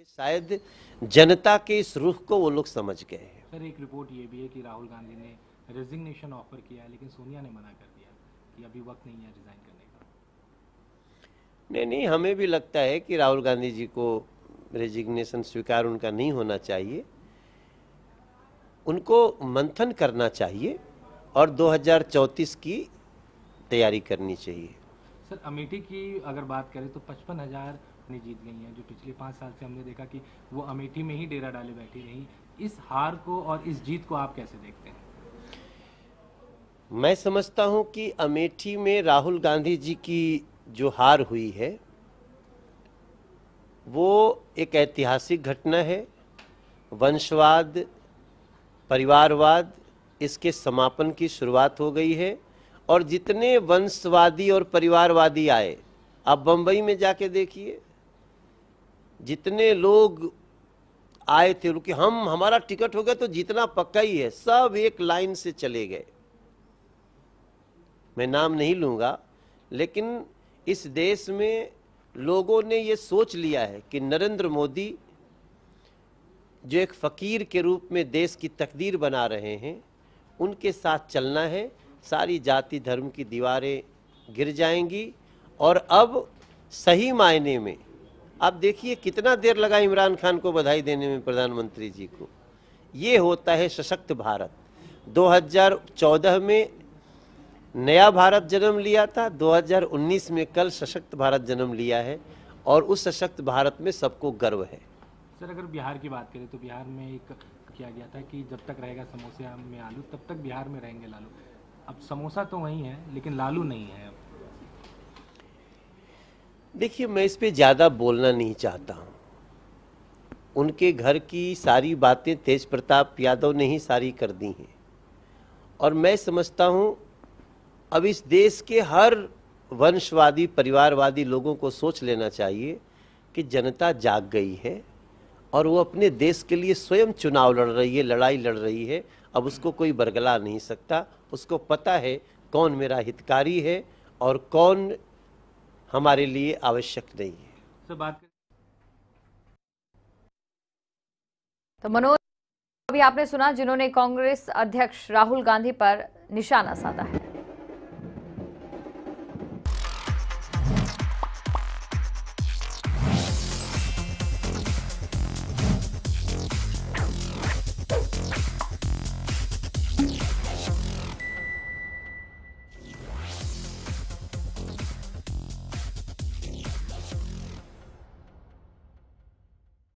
शायद जनता के इस रुख को वो लोग समझ गए हैं सर एक रिपोर्ट ये भी है कि राहुल गांधी ने रेजिग्नेशन ऑफर किया लेकिन सोनिया ने मना कर दिया कि अभी वक्त नहीं है रिजाइन करने का नहीं नहीं हमें भी लगता है कि राहुल गांधी जी को रेजिग्नेशन स्वीकार उनका नहीं होना चाहिए उनको मंथन करना चाहिए और 2034 की तैयारी करनी चाहिए सर अमेठी की अगर बात करें तो पचपन अपनी जीत गई हैं जो पिछले पाँच साल से हमने देखा कि वो अमेठी में ही डेरा डाले बैठी रही इस हार को और इस जीत को आप कैसे देखते हैं मैं समझता हूं कि अमेठी में राहुल गांधी जी की जो हार हुई है वो एक ऐतिहासिक घटना है वंशवाद परिवारवाद इसके समापन की शुरुआत हो गई है और जितने वंशवादी और परिवारवादी आए आप बम्बई में जाके देखिए जितने लोग आए थे रुके हम हमारा टिकट हो गया तो जितना पक्का ही है सब एक लाइन से चले गए मैं नाम नहीं लूँगा लेकिन इस देश में लोगों ने ये सोच लिया है कि नरेंद्र मोदी जो एक फ़कीर के रूप में देश की तकदीर बना रहे हैं उनके साथ चलना है सारी जाति धर्म की दीवारें गिर जाएंगी और अब सही मायने में आप देखिए कितना देर लगा इमरान खान को बधाई देने में प्रधानमंत्री जी को ये होता है सशक्त भारत 2014 में नया भारत जन्म लिया था 2019 में कल सशक्त भारत जन्म लिया है और उस सशक्त भारत में सबको गर्व है सर अगर बिहार की बात करें तो बिहार में एक किया गया था कि जब तक रहेगा समोसे में आलू तब तक बिहार में रहेंगे लालू अब समोसा तो वही है लेकिन लालू नहीं है देखिए मैं इस पे ज़्यादा बोलना नहीं चाहता हूँ उनके घर की सारी बातें तेज प्रताप यादव ने ही सारी कर दी हैं और मैं समझता हूँ अब इस देश के हर वंशवादी परिवारवादी लोगों को सोच लेना चाहिए कि जनता जाग गई है और वो अपने देश के लिए स्वयं चुनाव लड़ रही है लड़ाई लड़ रही है अब उसको कोई बरगला नहीं सकता उसको पता है कौन मेरा हितकारी है और कौन हमारे लिए आवश्यक नहीं है तो बात मनोज अभी आपने सुना जिन्होंने कांग्रेस अध्यक्ष राहुल गांधी पर निशाना साधा है